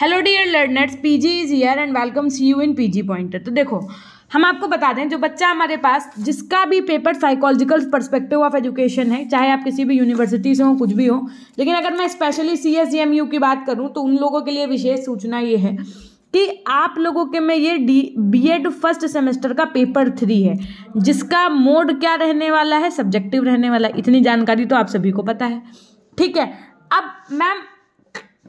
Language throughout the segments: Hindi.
hello dear learners PG is here and welcome see you in PG pointer तो देखो हम आपको बता दें जो बच्चा हमारे पास जिसका भी paper psychological perspective of education है चाहे आप किसी भी यूनिवर्सिटी से हो कुछ भी हो लेकिन अगर मैं specially C S M U की बात करूँ तो उन लोगों के लिए विशेष सूचना ये है कि आप लोगों के में ये D B Ed first semester का पेपर थ्री है जिसका मोड क्या रहने वाला है सब्जेक्टिव रहने वाला है इतनी जानकारी तो आप सभी को पता है ठीक है अब मैम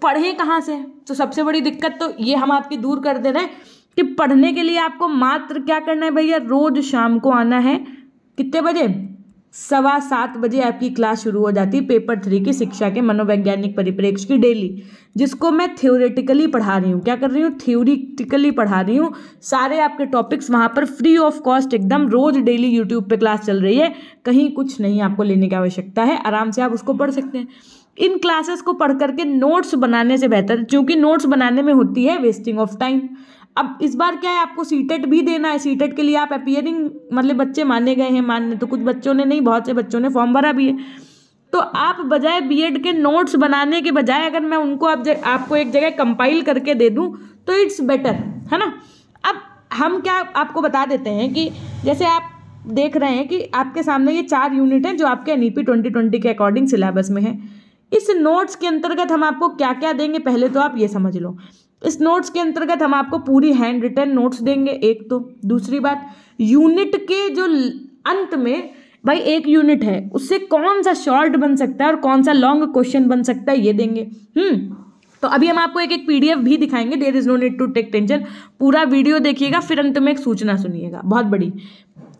पढ़ें कहाँ से तो सबसे बड़ी दिक्कत तो ये हम आपकी दूर कर दे रहे हैं कि पढ़ने के लिए आपको मात्र क्या करना है भैया रोज शाम को आना है कितने बजे सवा सात बजे आपकी क्लास शुरू हो जाती है पेपर थ्री की शिक्षा के मनोवैज्ञानिक परिप्रेक्ष्य की डेली जिसको मैं थ्योरेटिकली पढ़ा रही हूँ क्या कर रही हूँ थ्योरेटिकली पढ़ा रही हूँ सारे आपके टॉपिक्स वहाँ पर फ्री ऑफ कॉस्ट एकदम रोज डेली यूट्यूब पे क्लास चल रही है कहीं कुछ नहीं आपको लेने की आवश्यकता है आराम से आप उसको पढ़ सकते हैं इन क्लासेस को पढ़ करके नोट्स बनाने से बेहतर क्योंकि नोट्स बनाने में होती है वेस्टिंग ऑफ टाइम अब इस बार क्या है आपको सीटेट भी देना है सीटेट के लिए आप अपियरिंग मतलब बच्चे माने गए हैं मानने तो कुछ बच्चों ने नहीं बहुत से बच्चों ने फॉर्म भरा भी है तो आप बजाय बीएड के नोट्स बनाने के बजाय अगर मैं उनको आप जग, आपको एक जगह कंपाइल करके दे दूँ तो इट्स बेटर है ना अब हम क्या आपको बता देते हैं कि जैसे आप देख रहे हैं कि आपके सामने ये चार यूनिट हैं जो आपके N E P twenty twenty के अकॉर्डिंग सिलेबस में है इस नोट्स के अंतर्गत हम आपको क्या क्या देंगे पहले तो आप ये समझ लो इस नोट्स के अंतर्गत हम आपको पूरी हैंड रिटर्न नोट्स देंगे एक तो दूसरी बात यूनिट के जो अंत में भाई एक यूनिट है उससे कौन सा शॉर्ट बन सकता है और कौन सा लॉन्ग क्वेश्चन बन सकता है ये देंगे हम्म तो अभी हम आपको एक एक पीडीएफ भी दिखाएंगे there is no need to take tension पूरा वीडियो देखिएगा फिर अंत में एक सूचना सुनिएगा बहुत बड़ी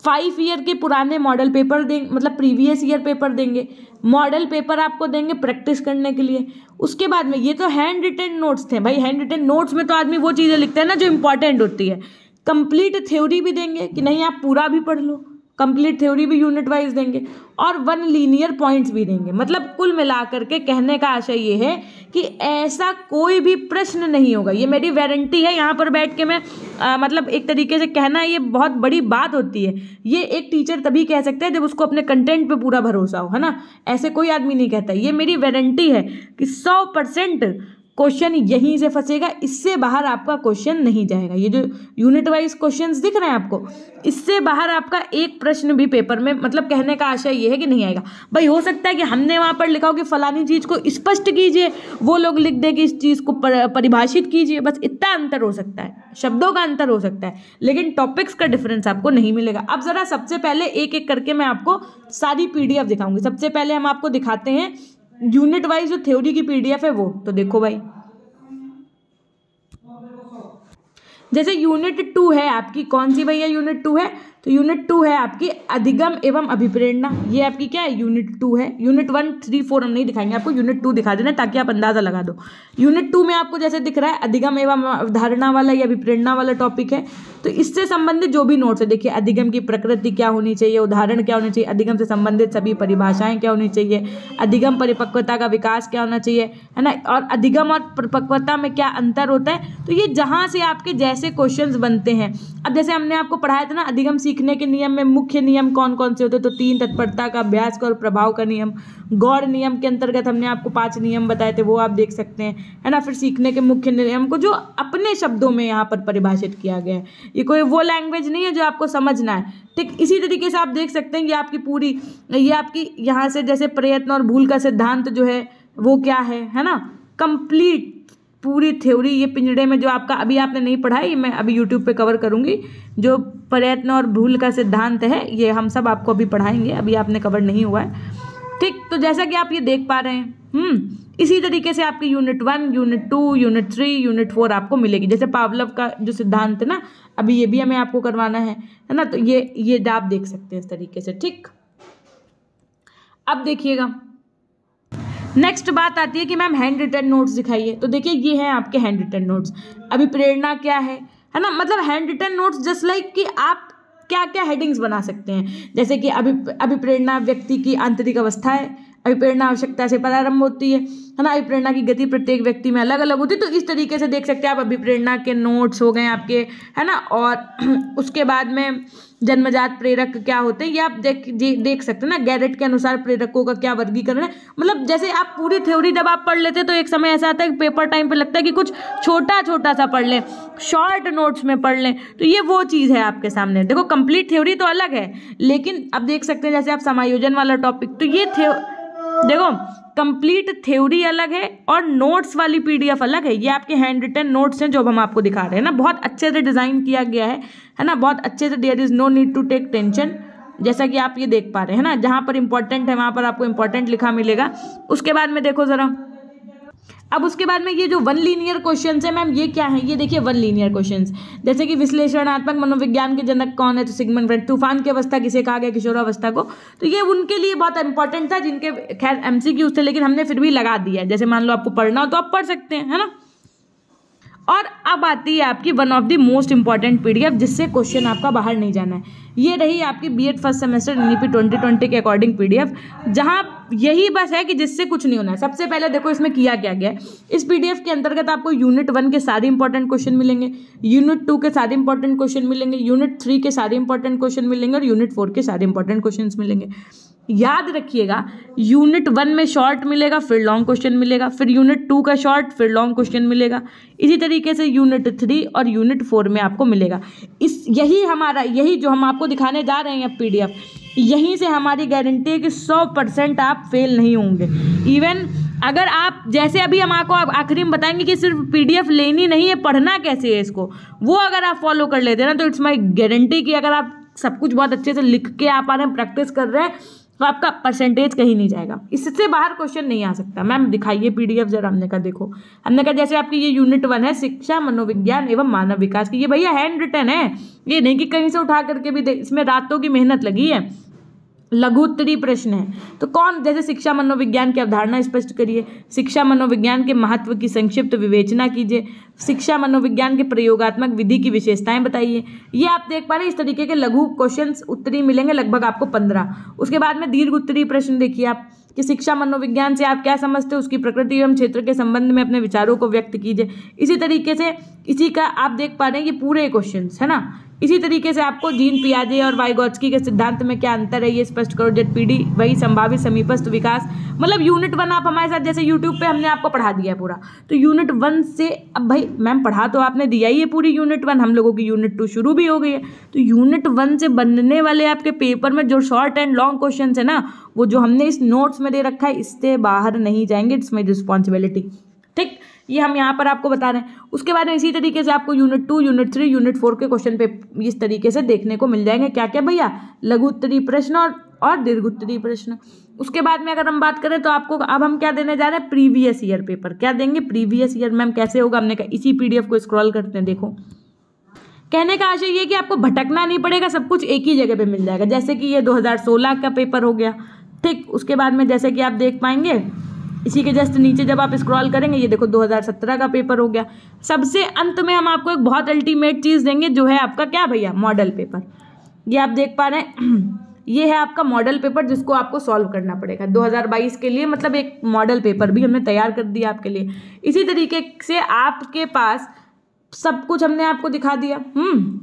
फाइव ईयर के पुराने मॉडल मतलब पेपर देंगे मतलब प्रीवियस ईयर पेपर देंगे मॉडल पेपर आपको देंगे प्रैक्टिस करने के लिए उसके बाद में ये तो हैंड रिटेन नोट्स थे भाई हैंड रिटेन नोट्स में तो आदमी वो चीज़ें लिखते हैं ना जो इंपॉर्टेंट होती है कंप्लीट थ्योरी भी देंगे कि नहीं आप पूरा भी पढ़ लो कंप्लीट थ्योरी भी यूनिट वाइज देंगे और वन लीनियर पॉइंट्स भी देंगे मतलब कुल मिलाकर के कहने का आशय ये है कि ऐसा कोई भी प्रश्न नहीं होगा ये मेरी वारंटी है यहाँ पर बैठ के मैं आ, मतलब एक तरीके से कहना ये बहुत बड़ी बात होती है ये एक टीचर तभी कह सकते हैं जब उसको अपने कंटेंट पर पूरा भरोसा हो है ना ऐसे कोई आदमी नहीं कहता ये मेरी वारंटी है कि सौ परसेंट क्वेश्चन यहीं से फंसेगा इससे बाहर आपका क्वेश्चन नहीं जाएगा ये जो यूनिट वाइज क्वेश्चंस दिख रहे हैं आपको इससे बाहर आपका एक प्रश्न भी पेपर में मतलब कहने का आशय ये है कि नहीं आएगा भाई हो सकता है कि हमने वहाँ पर लिखा हो कि फलानी चीज़ को स्पष्ट कीजिए वो लोग लिख दें कि इस चीज़ को पर, परिभाषित कीजिए बस इतना अंतर हो सकता है शब्दों का अंतर हो सकता है लेकिन टॉपिक्स का डिफरेंस आपको नहीं मिलेगा अब ज़रा सबसे पहले एक एक करके मैं आपको सारी पी दिखाऊंगी सबसे पहले हम आपको दिखाते हैं यूनिट वाइज जो थ्योरी की पीडीएफ है वो तो देखो भाई जैसे यूनिट टू है आपकी कौन सी भैया यूनिट टू है तो यूनिट टू है आपकी अधिगम एवं अभिप्रेरणा ये आपकी क्या है यूनिट टू है यूनिट वन थ्री फोर हम नहीं दिखाएंगे आपको यूनिट टू दिखा देना ताकि आप अंदाजा लगा दो यूनिट टू में आपको जैसे दिख रहा है अधिगम एवं अवधारणा वाला या अभिप्रेरणा वाला टॉपिक है तो इससे संबंधित जो भी नोट्स है देखिए अधिगम की प्रकृति क्या होनी चाहिए उदाहरण क्या होने चाहिए अधिगम से संबंधित सभी परिभाषाएं क्या होनी चाहिए अधिगम परिपक्वता का विकास क्या होना चाहिए है ना और अधिगम और परिपक्वता में क्या अंतर होता है तो ये जहाँ से आपके जैसे क्वेश्चन बनते हैं अब जैसे हमने आपको पढ़ाया था ना अधिगम सीखने के नियम में मुख्य नियम कौन कौन से होते हैं तो तीन तत्परता का अभ्यास का और प्रभाव का नियम गौर नियम के अंतर्गत हमने आपको पांच नियम बताए थे वो आप देख सकते हैं है ना फिर सीखने के मुख्य नियम को जो अपने शब्दों में यहाँ पर परिभाषित किया गया है ये कोई वो लैंग्वेज नहीं है जो आपको समझना है ठीक इसी तरीके से आप देख सकते हैं ये आपकी पूरी ये आपकी यहाँ से जैसे प्रयत्न और भूल का सिद्धांत जो है वो क्या है है ना कंप्लीट पूरी थ्योरी ये पिंजड़े में जो आपका अभी आपने नहीं पढ़ा मैं अभी यूट्यूब पे कवर करूँगी जो प्रयत्न और भूल का सिद्धांत है ये हम सब आपको अभी पढ़ाएंगे अभी आपने कवर नहीं हुआ है ठीक तो जैसा कि आप ये देख पा रहे हैं हम्म इसी तरीके से आपकी unit one unit two unit three unit four आपको मिलेगी जैसे पावलव का जो सिद्धांत है ना अभी ये भी हमें आपको करवाना है है ना तो ये ये आप देख सकते हैं इस तरीके से ठीक अब देखिएगा नेक्स्ट बात आती है कि मैम हैंड रिटर्न नोट्स दिखाइए तो देखिए ये हैं आपके हैंड रिटर्न नोट्स अभी प्रेरणा क्या है है ना मतलब hand written notes just like कि आप क्या क्या हेडिंग्स बना सकते हैं जैसे कि अभि अभिप्रेरणा व्यक्ति की आंतरिक अवस्था है अभिप्रेरणा आवश्यकता से प्रारंभ होती है है ना अभिप्रेरणा की गति प्रत्येक व्यक्ति में अलग अलग होती है तो इस तरीके से देख सकते हैं आप अभिप्रेरणा के नोट्स हो गए आपके है ना और उसके बाद में जन्मजात प्रेरक क्या होते हैं ये आप देख देख सकते हैं ना गैरेट के अनुसार प्रेरकों का क्या वर्गीकरण है मतलब जैसे आप पूरी थ्योरी जब आप पढ़ लेते हैं तो एक समय ऐसा आता है कि पेपर टाइम पर लगता है कि कुछ छोटा छोटा सा पढ़ लें शॉर्ट नोट्स में पढ़ लें तो ये वो चीज़ है आपके सामने देखो कंप्लीट थ्योरी तो अलग है लेकिन अब देख सकते हैं जैसे आप समायोजन वाला टॉपिक तो ये देखो कंप्लीट थ्योरी अलग है और नोट्स वाली पीडीएफ अलग है ये आपके हैंड रिटन नोट्स हैं जो हम आपको दिखा रहे हैं ना बहुत अच्छे से डिज़ाइन किया गया है है ना बहुत अच्छे से there is no need to take tension जैसा कि आप ये देख पा रहे हैं ना जहाँ पर इंपॉर्टेंट है वहाँ पर आपको इंपॉर्टेंट लिखा मिलेगा उसके बाद में देखो ज़रा अब उसके बाद में ये जो वन लीनियर क्वेश्चन है मैम ये क्या है ये देखिए वन लीनियर क्वेश्चन जैसे कि विश्लेषणात्मक मनोविज्ञान के जनक कौन है तो सिगमन फ्रेंड तूफान की अवस्था किसे कहा गया किशोरावस्था को तो ये उनके लिए बहुत इंपॉर्टेंट था जिनके खैर एम थे लेकिन हमने फिर भी लगा दिया जैसे मान लो आपको पढ़ना हो तो आप पढ़ सकते हैं है ना और अब आती है आपकी one of the most important PDF जिससे क्वेश्चन आपका बाहर नहीं जाना है ये रही आपकी B Ed first semester N E twenty twenty के अकॉर्डिंग पीडीएफ जहाँ यही बस है कि जिससे कुछ नहीं होना है सबसे पहले देखो इसमें किया क्या गया है इस पीडीएफ के अंतर्गत आपको यूनिट वन के सारे इंपॉर्टेंट क्वेश्चन मिलेंगे यूनिट टू के सारे इंपॉर्टेंट क्वेश्चन मिलेंगे यूनिट थ्री के सारे इंपॉर्टेंट क्वेश्चन मिलेंगे और यूनिट फोर के सारे इंपॉर्टेंट क्वेश्चन मिलेंगे याद रखिएगा यूनिट वन में शॉर्ट मिलेगा फिर लॉन्ग क्वेश्चन मिलेगा फिर यूनिट टू का शॉर्ट फिर लॉन्ग क्वेश्चन मिलेगा इसी तरीके से यूनिट थ्री और यूनिट फोर में आपको मिलेगा इस यही हमारा यही जो हम आपको आपको दिखाने जा रहे हैं पीडीएफ यहीं से हमारी गारंटी है कि सौ परसेंट आप फेल नहीं होंगे इवन अगर आप जैसे अभी हम आपको आखिरी में बताएंगे कि सिर्फ पीडीएफ लेनी नहीं है पढ़ना कैसे है इसको वो अगर आप फॉलो कर लेते ना तो इट्स माई गारंटी कि अगर आप सब कुछ बहुत अच्छे से लिख के आप आ रहे हैं प्रैक्टिस कर रहे हैं तो आपका परसेंटेज कहीं नहीं जाएगा इससे बाहर क्वेश्चन नहीं आ सकता मैम दिखाइए पीडीएफ जरा हमने कहा देखो हमने कहा जैसे आपकी ये यूनिट वन है शिक्षा मनोविज्ञान एवं मानव विकास की ये भैया हैंड रिटर्न है ये नहीं कि कहीं से उठा करके भी इसमें रातों की मेहनत लगी है लघु उत्तरीय प्रश्न है तो कौन जैसे शिक्षा मनोविज्ञान की अवधारणा स्पष्ट करिए शिक्षा मनोविज्ञान के महत्व की संक्षिप्त विवेचना कीजिए शिक्षा मनोविज्ञान के प्रयोगात्मक विधि की विशेषताएं बताइए ये आप देख पा रहे इस तरीके के लघु क्वेश्चन उत्तरी मिलेंगे लगभग आपको पंद्रह उसके बाद में दीर्घ उत्तरी प्रश्न देखिए आप कि शिक्षा मनोविज्ञान से आप क्या समझते हो उसकी प्रकृति एवं क्षेत्र के संबंध में अपने विचारों को व्यक्त कीजिए इसी तरीके से इसी का आप देख पा रहे हैं कि पूरे क्वेश्चन है ना इसी तरीके से आपको जीन पियाजे और वाइगोत्स्की के सिद्धांत में क्या अंतर है ये स्पष्ट करो जेट पी वही संभावित समीपस्थ विकास मतलब यूनिट वन आप हमारे साथ जैसे यूट्यूब पे हमने आपको पढ़ा दिया है पूरा तो यूनिट वन से अब भाई मैम पढ़ा तो आपने दिया ही है पूरी यूनिट वन हम लोगों की यूनिट टू शुरू भी हो गई है तो यूनिट वन से बनने वाले आपके पेपर में जो शॉर्ट एंड लॉन्ग क्वेश्चन है ना वो जो हमने इस नोट्स में दे रखा है इससे बाहर नहीं जाएंगे इट्स माई रिस्पॉन्सिबिलिटी ठीक ये हम यहाँ पर आपको बता रहे हैं उसके बाद में इसी तरीके से आपको unit two unit three unit four के क्वेश्चन पे इस तरीके से देखने को मिल जाएंगे क्या क्या भैया लघु उत्तरी प्रश्न और और दीर्घ उत्तरी प्रश्न उसके बाद में अगर हम बात करें तो आपको अब हम क्या देने जा रहे हैं प्रीवियस ईयर पेपर क्या देंगे प्रीवियस ईयर मैम कैसे होगा हमने कहा इसी पीडीएफ को स्क्रॉल करते हैं देखो कहने का आशय ये कि आपको भटकना नहीं पड़ेगा सब कुछ एक ही जगह पे मिल जाएगा जैसे कि ये 2016 का पेपर हो गया ठीक उसके बाद में जैसे कि आप देख पाएंगे इसी के जस्ट नीचे जब आप स्क्रॉल करेंगे ये देखो 2017 का पेपर हो गया सबसे अंत में हम आपको एक बहुत अल्टीमेट चीज़ देंगे जो है आपका क्या भैया मॉडल पेपर ये आप देख पा रहे हैं ये है आपका मॉडल पेपर जिसको आपको सॉल्व करना पड़ेगा 2022 के लिए मतलब एक मॉडल पेपर भी हमने तैयार कर दिया आपके लिए इसी तरीके से आपके पास सब कुछ हमने आपको दिखा दिया हम्म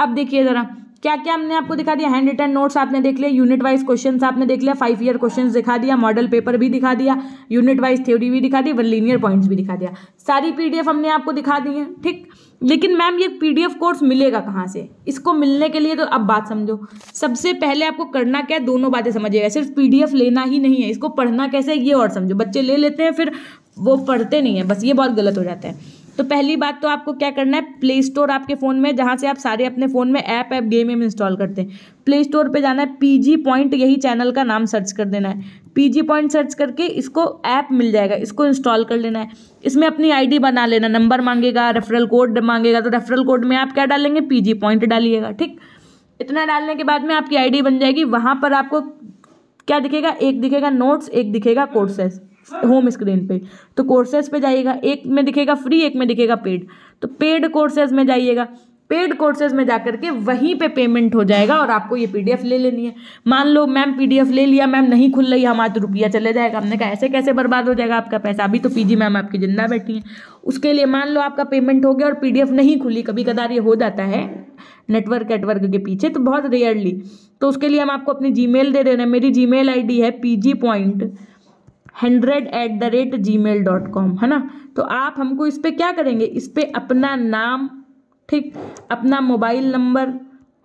अब देखिए ज़रा क्या क्या हमने आपको दिखा दिया हैंड रिटर्न नोट्स आपने देख लिया यूनिट वाइज क्वेश्चन आपने देख लिया फाइव ईयर क्वेश्चन दिखा दिया मॉडल पेपर भी दिखा दिया यूनिट वाइज थ्योरी भी दिखा दी वन लीनियर पॉइंट्स भी दिखा दिया सारी पी हमने आपको दिखा दी है ठीक लेकिन मैम ये पीडीएफ कोर्स मिलेगा कहाँ से इसको मिलने के लिए तो अब बात समझो सबसे पहले आपको करना क्या है दोनों बातें समझिएगा सिर्फ पीडीएफ लेना ही नहीं है इसको पढ़ना कैसे ये और समझो बच्चे ले लेते हैं फिर वो पढ़ते नहीं हैं बस ये बहुत गलत हो जाता है तो पहली बात तो आपको क्या करना है प्ले स्टोर आपके फ़ोन में जहाँ से आप सारे अपने फ़ोन में app app game M install करते हैं प्ले स्टोर पे जाना है जी पॉइंट यही चैनल का नाम सर्च कर देना है जी पॉइंट सर्च करके इसको ऐप मिल जाएगा इसको इंस्टॉल कर लेना है इसमें अपनी आईडी बना लेना नंबर मांगेगा रेफरल कोड मांगेगा तो रेफरल कोड में आप क्या डालेंगे पी पॉइंट डालिएगा ठीक इतना डालने के बाद में आपकी आईडी बन जाएगी वहाँ पर आपको क्या दिखेगा एक दिखेगा नोट्स एक दिखेगा कोर्सेस होम स्क्रीन पे तो कोर्सेज पे जाइएगा एक में दिखेगा फ्री एक में दिखेगा पेड तो पेड कोर्सेज में जाइएगा पेड कोर्सेज में जाकर के वहीं पे पेमेंट हो जाएगा और आपको ये पीडीएफ ले लेनी है मान लो मैम पीडीएफ ले लिया मैम नहीं खुल रही हमारा तो रुपया चले जाएगा हमने कहा ऐसे कैसे बर्बाद हो जाएगा आपका पैसा अभी तो पीजी मैम आपकी जिंदा बैठी है उसके लिए मान लो आपका पेमेंट हो गया और पीडीएफ नहीं खुली कभी कदार ये हो जाता है नेटवर्क एटवर्क के पीछे तो बहुत रेयरली तो उसके लिए हम आपको अपनी जी दे दे रहे हैं मेरी जी मेल है P G point hundred at the rate Gmail dot com है ना तो आप हमको इस पर क्या करेंगे इस पर अपना नाम ठीक अपना मोबाइल नंबर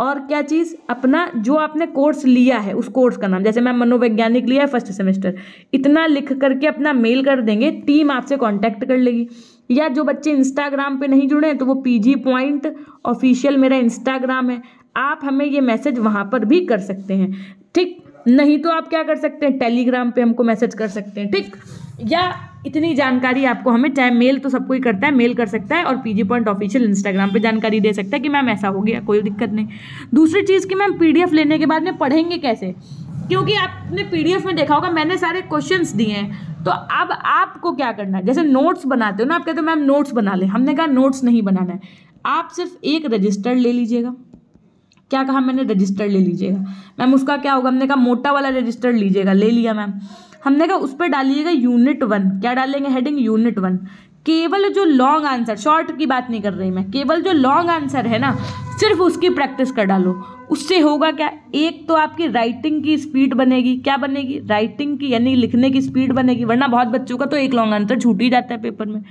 और क्या चीज़ अपना जो आपने कोर्स लिया है उस कोर्स का नाम जैसे मैं मनोवैज्ञानिक लिया है फर्स्ट सेमेस्टर इतना लिख करके अपना मेल कर देंगे टीम आपसे कांटेक्ट कर लेगी या जो बच्चे इंस्टाग्राम पे नहीं जुड़े हैं तो वो पीजी पॉइंट ऑफिशियल मेरा इंस्टाग्राम है आप हमें ये मैसेज वहाँ पर भी कर सकते हैं ठीक नहीं तो आप क्या कर सकते हैं टेलीग्राम पे हमको मैसेज कर सकते हैं ठीक या इतनी जानकारी आपको हमें चाहे मेल तो सबको ही करता है मेल कर सकता है और P G point official Instagram पे जानकारी दे सकता है कि मैम ऐसा हो गया कोई दिक्कत नहीं दूसरी चीज़ कि मैम पी लेने के बाद में पढ़ेंगे कैसे क्योंकि आपने पी में देखा होगा मैंने सारे क्वेश्चंस दिए हैं तो अब आपको क्या करना है जैसे नोट्स बनाते हो ना आप कहते हो मैम नोट्स बना लें हमने कहा नोट्स नहीं बनाना है आप सिर्फ एक रजिस्टर ले लीजिएगा क्या कहा मैंने रजिस्टर ले लीजिएगा मैम उसका क्या होगा हमने कहा मोटा वाला रजिस्टर लीजिएगा ले लिया मैम हमने कहा उस पर डालिएगा यूनिट वन क्या डालेंगे हेडिंग यूनिट वन केवल जो लॉन्ग आंसर शॉर्ट की बात नहीं कर रही मैं केवल जो लॉन्ग आंसर है ना सिर्फ उसकी प्रैक्टिस कर डालो उससे होगा क्या एक तो आपकी राइटिंग की स्पीड बनेगी क्या बनेगी राइटिंग की यानी लिखने की स्पीड बनेगी वरना बहुत बच्चों का तो एक लॉन्ग आंसर छूट ही जाता है पेपर में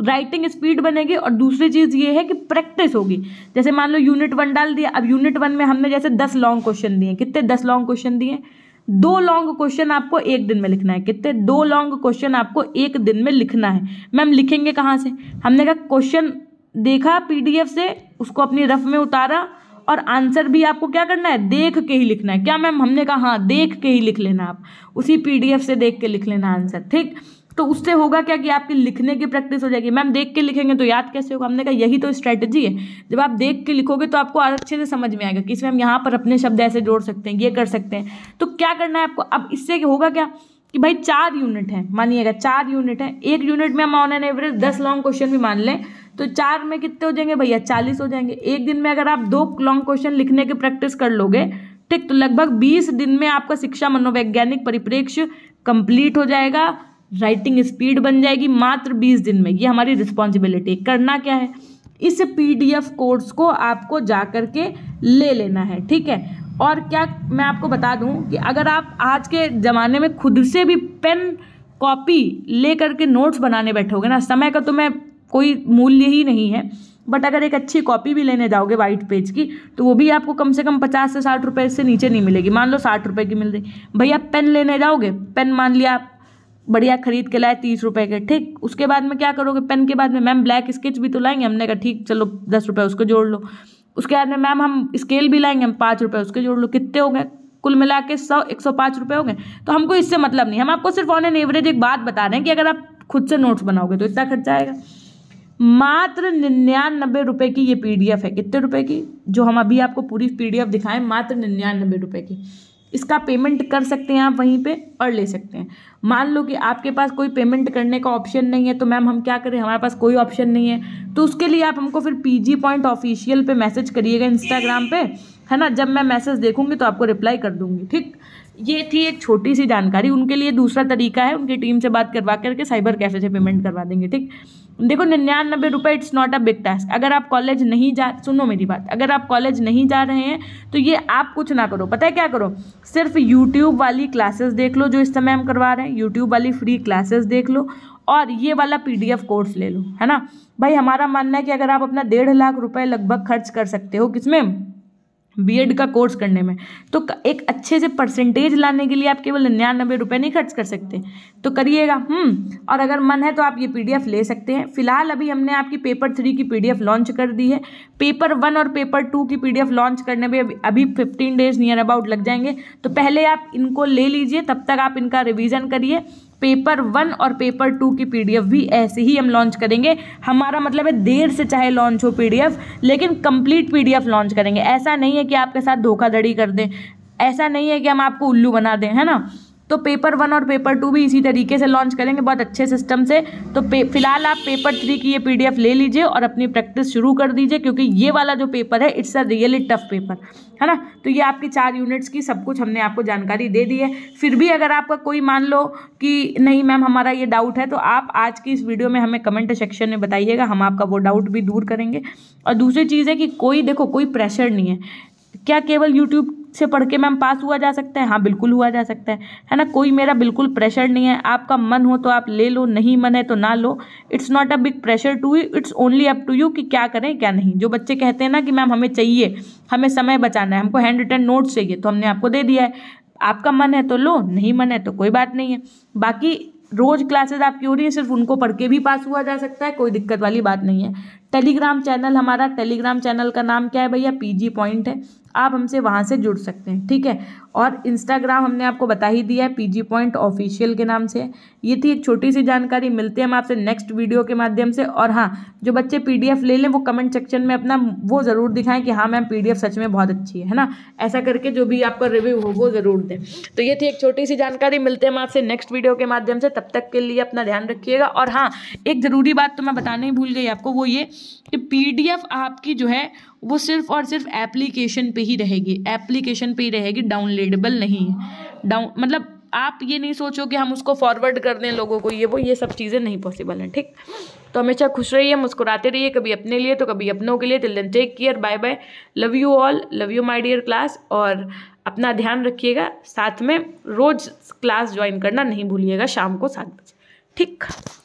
राइटिंग स्पीड बनेगी और दूसरी चीज़ ये है कि प्रैक्टिस होगी जैसे मान लो यूनिट वन डाल दिया अब यूनिट वन में हमने जैसे दस लॉन्ग क्वेश्चन दिए कितने दस लॉन्ग क्वेश्चन दिए दो लॉन्ग क्वेश्चन आपको एक दिन में लिखना है कितने दो लॉन्ग क्वेश्चन आपको एक दिन में लिखना है मैम लिखेंगे कहाँ से हमने कहा क्वेश्चन देखा पीडीएफ से उसको अपनी रफ में उतारा और आंसर भी आपको क्या करना है देख के ही लिखना है क्या मैम हमने कहा हाँ देख के ही लिख लेना आप उसी पीडीएफ से देख के लिख लेना आंसर ठीक तो उससे होगा क्या कि आपकी लिखने की प्रैक्टिस हो जाएगी मैम देख के लिखेंगे तो याद कैसे होगा हमने कहा यही तो स्ट्रैटेजी है जब आप देख के लिखोगे तो आपको अच्छे से समझ में आएगा कि इसमें हम यहाँ पर अपने शब्द ऐसे जोड़ सकते हैं ये कर सकते हैं तो क्या करना है आपको अब इससे होगा क्या कि भाई चार यूनिट है मानिएगा चार यूनिट है एक यूनिट में हम ऑन एन एवरेज दस लॉन्ग क्वेश्चन भी मान लें तो चार में कितने हो जाएंगे भैया चालीस हो जाएंगे एक दिन में अगर आप दो लॉन्ग क्वेश्चन लिखने की प्रैक्टिस कर लोगे ठीक तो लगभग बीस दिन में आपका शिक्षा मनोवैज्ञानिक परिप्रेक्ष्य कंप्लीट हो जाएगा राइटिंग स्पीड बन जाएगी मात्र बीस दिन में ये हमारी रिस्पॉन्सिबिलिटी करना क्या है इस पीडीएफ कोर्स को आपको जा कर के ले लेना है ठीक है और क्या मैं आपको बता दूं कि अगर आप आज के ज़माने में खुद से भी पेन कॉपी ले करके नोट्स बनाने बैठोगे ना समय का तो मैं कोई मूल्य ही नहीं है बट अगर एक अच्छी कॉपी भी लेने जाओगे वाइट पेज की तो वो भी आपको कम से कम पचास से साठ रुपये से नीचे नहीं मिलेगी मान लो साठ रुपये की मिल रही भैया पेन लेने जाओगे पेन मान लिया आप बढ़िया खरीद के लाए तीस रुपए के ठीक उसके बाद में क्या करोगे पेन के बाद में मैम ब्लैक स्केच भी तो लाएंगे हमने कहा ठीक चलो दस रुपये उसको जोड़ लो उसके बाद में मैम हम स्केल भी लाएंगे हम पाँच रुपये उसके जोड़ लो कितने हो गए कुल मिला के सौ एक सौ पाँच रुपये हो गए तो हमको इससे मतलब नहीं हम आपको सिर्फ ऑन एन एवरेज एक बात बता रहे हैं कि अगर आप खुद से नोट्स बनाओगे तो इतना खर्चा आएगा मात्र निन्यानबे रुपये की ये पीडीएफ है कितने रुपए की जो हम अभी आपको पूरी पीडीएफ दिखाएं मात्र निन्यानबे रुपये की इसका पेमेंट कर सकते हैं आप वहीं पे और ले सकते हैं मान लो कि आपके पास कोई पेमेंट करने का ऑप्शन नहीं है तो मैम हम क्या करें हमारे पास कोई ऑप्शन नहीं है तो उसके लिए आप हमको फिर पीजी पॉइंट ऑफिशियल पे मैसेज करिएगा इंस्टाग्राम पे है ना जब मैं मैसेज देखूंगी तो आपको रिप्लाई कर दूंगी ठीक ये थी एक छोटी सी जानकारी उनके लिए दूसरा तरीका है उनकी टीम से बात करवा करके साइबर कैफे से पेमेंट करवा देंगे ठीक देखो निन्यानबे रुपये it's not a big task अगर आप कॉलेज नहीं जा सुनो मेरी बात अगर आप कॉलेज नहीं जा रहे हैं तो ये आप कुछ ना करो पता है क्या करो सिर्फ यूट्यूब वाली क्लासेस देख लो जो इस समय हम करवा रहे हैं यूट्यूब वाली फ्री क्लासेस देख लो और ये वाला पी कोर्स ले लो है ना भाई हमारा मानना है कि अगर आप अपना डेढ़ लाख रुपये लगभग खर्च कर सकते हो किसमें बीएड का कोर्स करने में तो एक अच्छे से परसेंटेज लाने के लिए आप केवल निन्यानबे रुपये नहीं खर्च कर सकते तो करिएगा हम्म, और अगर मन है तो आप ये पीडीएफ ले सकते हैं फिलहाल अभी हमने आपकी पेपर थ्री की पीडीएफ लॉन्च कर दी है पेपर वन और पेपर टू की पीडीएफ लॉन्च करने में अभी फिफ्टीन डेज नियर अबाउट लग जाएंगे तो पहले आप इनको ले लीजिए तब तक आप इनका रिविज़न करिए पेपर वन और पेपर टू की पीडीएफ भी ऐसे ही हम लॉन्च करेंगे हमारा मतलब है देर से चाहे लॉन्च हो पीडीएफ लेकिन कंप्लीट पीडीएफ लॉन्च करेंगे ऐसा नहीं है कि आपके साथ धोखाधड़ी कर दें ऐसा नहीं है कि हम आपको उल्लू बना दें है ना तो पेपर वन और पेपर टू भी इसी तरीके से लॉन्च करेंगे बहुत अच्छे सिस्टम से तो फिलहाल आप पेपर थ्री की ये पीडीएफ ले लीजिए और अपनी प्रैक्टिस शुरू कर दीजिए क्योंकि ये वाला जो पेपर है it's a really tough paper है ना तो ये आपकी चार यूनिट्स की सब कुछ हमने आपको जानकारी दे दी है फिर भी अगर आपका कोई मान लो कि नहीं मैम हमारा ये डाउट है तो आप आज की इस वीडियो में हमें कमेंट सेक्शन में बताइएगा हम आपका वो डाउट भी दूर करेंगे और दूसरी चीज़ है कि कोई देखो कोई प्रेशर नहीं है क्या केवल यूट्यूब से पढ़ के मैम पास हुआ जा सकता है हाँ बिल्कुल हुआ जा सकता है है ना कोई मेरा बिल्कुल प्रेशर नहीं है आपका मन हो तो आप ले लो नहीं मन है तो ना लो it's not a big pressure to you it's only up to you कि क्या करें क्या नहीं जो बच्चे कहते हैं ना कि मैम हमें चाहिए हमें समय बचाना है हमको हैंड रिटर्न नोट्स चाहिए तो हमने आपको दे दिया है आपका मन है तो लो नहीं मन है तो कोई बात नहीं है बाकी रोज क्लासेस आपकी हो रही है सिर्फ उनको पढ़ के भी पास हुआ जा सकता है कोई दिक्कत वाली बात नहीं है टेलीग्राम चैनल हमारा टेलीग्राम चैनल का नाम क्या है भैया पी पॉइंट है आप हमसे वहाँ से जुड़ सकते हैं ठीक है और इंस्टाग्राम हमने आपको बता ही दिया है पी पॉइंट ऑफिशियल के नाम से ये थी एक छोटी सी जानकारी मिलते हैं हम आपसे नेक्स्ट वीडियो के माध्यम से और हाँ जो बच्चे पीडीएफ ले लें वो कमेंट सेक्शन में अपना वो ज़रूर दिखाएं कि हाँ मैम पीडीएफ सच में बहुत अच्छी है है ना ऐसा करके जो भी आपका रिव्यू हो वो ज़रूर दें तो ये थी एक छोटी सी जानकारी मिलते हैं हम आपसे नेक्स्ट वीडियो के माध्यम से तब तक के लिए अपना ध्यान रखिएगा और हाँ एक ज़रूरी बात तो मैं बताने ही भूल गई आपको वो ये कि पीडीएफ आपकी जो है वो सिर्फ और सिर्फ एप्लीकेशन पे ही रहेगी एप्लीकेशन पे ही रहेगी डाउनलोडेबल नहीं है डाउन मतलब आप ये नहीं सोचो कि हम उसको फॉरवर्ड कर दें लोगों को ये वो ये सब चीज़ें नहीं पॉसिबल हैं ठीक तो हमेशा खुश रहिए मुस्कुराते रहिए कभी अपने लिए तो कभी अपनों के लिए till then take care bye bye love you all love you my dear class और अपना ध्यान रखिएगा साथ में रोज़ क्लास ज्वाइन करना नहीं भूलिएगा शाम को सात बजे ठीक